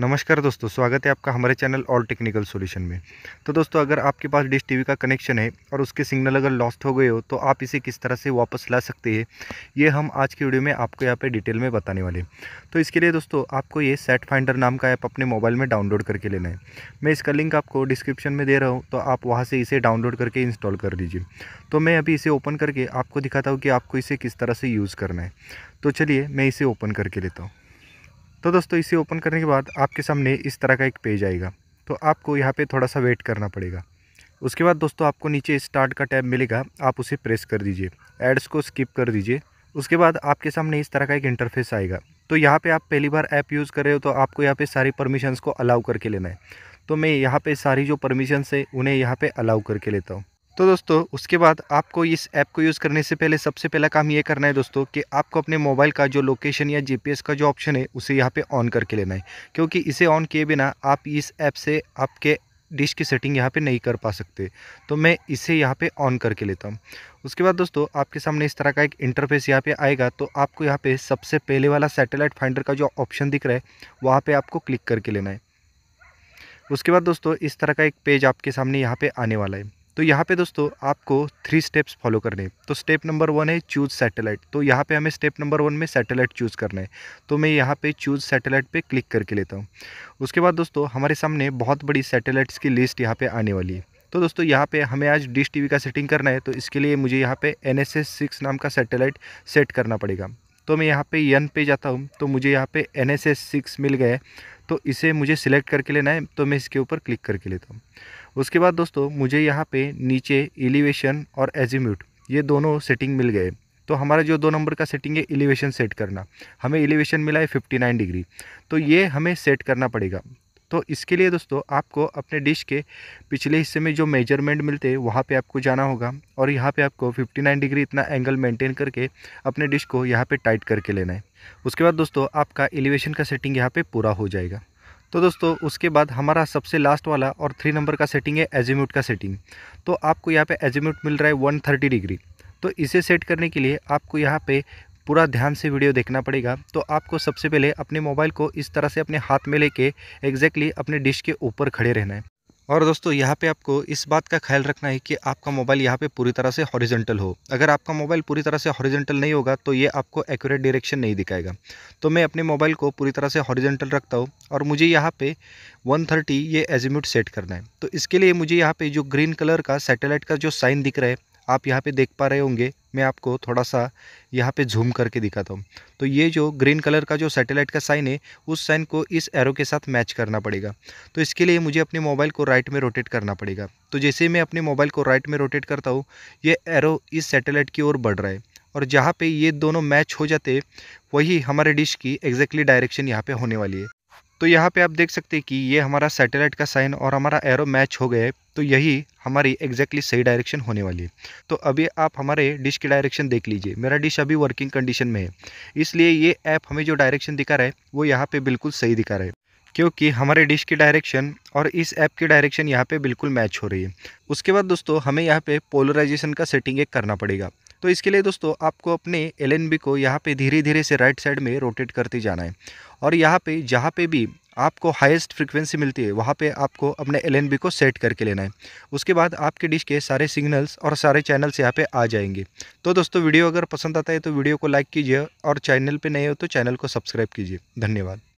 नमस्कार दोस्तों स्वागत है आपका हमारे चैनल ऑल टेक्निकल सॉल्यूशन में तो दोस्तों अगर आपके पास डिश टीवी का कनेक्शन है और उसके सिग्नल अगर लॉस्ट हो गए हो तो आप इसे किस तरह से वापस ला सकते हैं ये हम आज की वीडियो में आपको यहाँ पे डिटेल में बताने वाले तो इसके लिए दोस्तों आपको ये सेट फाइंडर नाम का ऐप अपने मोबाइल में डाउनलोड करके लेना है मैं इसका लिंक आपको डिस्क्रिप्शन में दे रहा हूँ तो आप वहाँ से इसे डाउनलोड करके इंस्टॉल कर लीजिए तो मैं अभी इसे ओपन करके आपको दिखाता हूँ कि आपको इसे किस तरह से यूज़ करना है तो चलिए मैं इसे ओपन करके लेता हूँ तो दोस्तों इसे ओपन करने के बाद आपके सामने इस तरह का एक पेज आएगा तो आपको यहाँ पे थोड़ा सा वेट करना पड़ेगा उसके बाद दोस्तों आपको नीचे स्टार्ट का टैब मिलेगा आप उसे प्रेस कर दीजिए एड्स को स्किप कर दीजिए उसके बाद आपके सामने इस तरह का एक इंटरफेस आएगा तो यहाँ पर आप पहली बार ऐप यूज़ कर रहे हो तो आपको यहाँ पर सारी परमिशंस को अलाउ करके लेना है तो मैं यहाँ पर सारी जो परमिशंस है उन्हें यहाँ पर अलाउ करके लेता हूँ तो दोस्तों उसके बाद आपको इस ऐप को यूज़ करने से पहले सबसे पहला काम ये करना है दोस्तों कि आपको अपने मोबाइल का जो लोकेशन या जीपीएस का जो ऑप्शन है उसे यहाँ पे ऑन करके लेना है क्योंकि इसे ऑन किए बिना आप इस ऐप से आपके डिश की सेटिंग यहाँ पे नहीं कर पा सकते तो मैं इसे यहाँ पे ऑन करके लेता हूँ उसके बाद दोस्तों आपके सामने इस तरह का एक इंटरफेस यहाँ पे आएगा तो आपको यहाँ पे सबसे पहले वाला सैटेलाइट फाइंडर का जो ऑप्शन दिख रहा है वहाँ पे आपको क्लिक करके लेना है उसके बाद दोस्तों इस तरह का एक पेज आपके सामने यहाँ पर आने वाला है तो यहाँ पे दोस्तों आपको थ्री स्टेप्स फॉलो करने हैं तो स्टेप नंबर वन है चूज सैटेलाइट तो यहाँ पे हमें स्टेप नंबर वन में सैटेलाइट चूज़ करना है तो मैं यहाँ पे चूज सैटेलाइट पे क्लिक करके लेता हूँ उसके बाद दोस्तों हमारे सामने बहुत बड़ी सैटेलाइट्स की लिस्ट यहाँ पर आने वाली है तो दोस्तों यहाँ पे हमें आज डिश टीवी का सेटिंग करना है तो इसके लिए मुझे यहाँ पे एन एस नाम का सैटेलाइट सेट करना पड़ेगा तो मैं यहाँ पे यन पे जाता हूँ तो मुझे यहाँ पे एन एस एस सिक्स मिल गया है तो इसे मुझे सिलेक्ट करके लेना है तो मैं इसके ऊपर क्लिक करके लेता हूँ उसके बाद दोस्तों मुझे यहाँ पे नीचे एलिवेशन और एजीम्यूट ये दोनों सेटिंग मिल गए तो हमारा जो दो नंबर का सेटिंग है एलिवेशन सेट करना हमें एलिवेशन मिला है 59 डिग्री तो ये हमें सेट करना पड़ेगा तो इसके लिए दोस्तों आपको अपने डिश के पिछले हिस्से में जो मेजरमेंट मिलते हैं वहाँ पे आपको जाना होगा और यहाँ पे आपको 59 डिग्री इतना एंगल मेंटेन करके अपने डिश को यहाँ पे टाइट करके लेना है उसके बाद दोस्तों आपका एलिवेशन का सेटिंग यहाँ पर पूरा हो जाएगा तो दोस्तों उसके बाद हमारा सबसे लास्ट वाला और थ्री नंबर का सेटिंग है एजिम्यूट का सेटिंग तो आपको यहाँ पर एजिम्यूट मिल रहा है वन डिग्री तो इसे सेट करने के लिए आपको यहाँ पे पूरा ध्यान से वीडियो देखना पड़ेगा तो आपको सबसे पहले अपने मोबाइल को इस तरह से अपने हाथ में लेके एग्जैक्टली अपने डिश के ऊपर खड़े रहना है और दोस्तों यहाँ पे आपको इस बात का ख्याल रखना है कि आपका मोबाइल यहाँ पे पूरी तरह से हॉरिजेंटल हो अगर आपका मोबाइल पूरी तरह से हॉरिजेंटल नहीं होगा तो ये आपको एक्यूरेट डायरेक्शन नहीं दिखाएगा तो मैं अपने मोबाइल को पूरी तरह से हॉरिजेंटल रखता हूँ और मुझे यहाँ पे 130 ये एजिम्यूट सेट करना है तो इसके लिए मुझे यहाँ पर जो ग्रीन कलर का सेटेलाइट का जो साइन दिख रहा है आप यहाँ पर देख पा रहे होंगे मैं आपको थोड़ा सा यहाँ पे झूम करके दिखाता हूँ तो ये जो ग्रीन कलर का जो सैटेलाइट का साइन है उस साइन को इस एरो के साथ मैच करना पड़ेगा तो इसके लिए मुझे अपने मोबाइल को राइट में रोटेट करना पड़ेगा तो जैसे मैं अपने मोबाइल को राइट में रोटेट करता हूँ ये एरो इस सैटेलाइट की ओर बढ़ रहा है और जहाँ पर ये दोनों मैच हो जाते वही हमारे डिश की एग्जैक्टली डायरेक्शन यहाँ पर होने वाली है तो यहाँ पे आप देख सकते हैं कि ये हमारा सैटेलाइट का साइन और हमारा एरो मैच हो गया है तो यही हमारी एग्जैक्टली सही डायरेक्शन होने वाली है तो अभी आप हमारे डिश की डायरेक्शन देख लीजिए मेरा डिश अभी वर्किंग कंडीशन में है इसलिए ये ऐप हमें जो डायरेक्शन दिखा रहा है वो यहाँ पर बिल्कुल सही दिखा रहा है क्योंकि हमारे डिश की डायरेक्शन और इस ऐप की डायरेक्शन यहाँ पे बिल्कुल मैच हो रही है उसके बाद दोस्तों हमें यहाँ पे पोलराइजेशन का सेटिंग एक करना पड़ेगा तो इसके लिए दोस्तों आपको अपने एल को यहाँ पे धीरे धीरे से राइट साइड में रोटेट करते जाना है और यहाँ पे जहाँ पे भी आपको हाईएस्ट फ्रिक्वेंसी मिलती है वहाँ पे आपको अपने एल को सेट करके लेना है उसके बाद आपके डिश के सारे सिग्नल्स और सारे चैनल्स यहाँ पे आ जाएंगे तो दोस्तों वीडियो अगर पसंद आता है तो वीडियो को लाइक कीजिए और चैनल पे नए हो तो चैनल को सब्सक्राइब कीजिए धन्यवाद